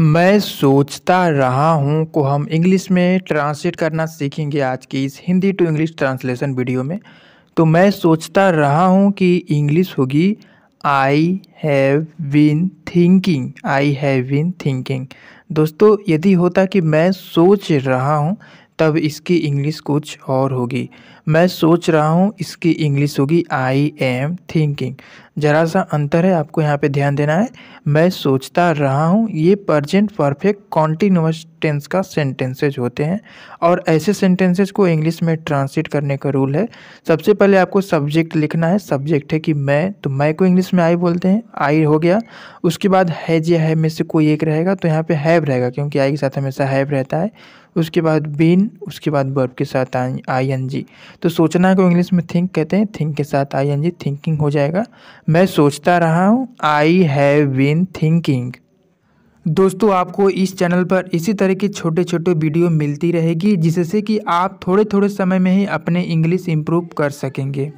मैं सोचता रहा हूँ को हम इंग्लिश में ट्रांसलेट करना सीखेंगे आज की इस Hindi to English translation video में तो मैं सोचता रहा हूँ कि इंग्लिश होगी I have been thinking I have been thinking दोस्तों यदि होता कि मैं सोच रहा हूँ तब इसकी इंग्लिश कुछ और होगी मैं सोच रहा हूँ इसकी इंग्लिश होगी आई एम थिंकिंग ज़रा सा अंतर है आपको यहाँ पे ध्यान देना है मैं सोचता रहा हूँ ये प्रजेंट परफेक्ट कॉन्टीन्यूस टेंस का सेंटेंसेज होते हैं और ऐसे सेंटेंसेज को इंग्लिश में ट्रांसलेट करने का रूल है सबसे पहले आपको सब्जेक्ट लिखना है सब्जेक्ट है कि मैं तो मैं को इंग्लिश में आई बोलते हैं आई हो गया उसके बाद हैज या है में से कोई एक रहेगा तो यहाँ पे हैव रहेगा क्योंकि आई के साथ हमेशा हैव रहता है उसके बाद बीन उसके बाद बर्फ के साथ आई एन जी तो सोचना को इंग्लिश में थिंक कहते हैं थिंक के साथ आई एन जी थिंकिंग हो जाएगा मैं सोचता रहा हूँ आई हैव बीन थिंकिंग दोस्तों आपको इस चैनल पर इसी तरह के छोटे छोटे वीडियो मिलती रहेगी जिससे कि आप थोड़े थोड़े समय में ही अपने इंग्लिश इम्प्रूव कर सकेंगे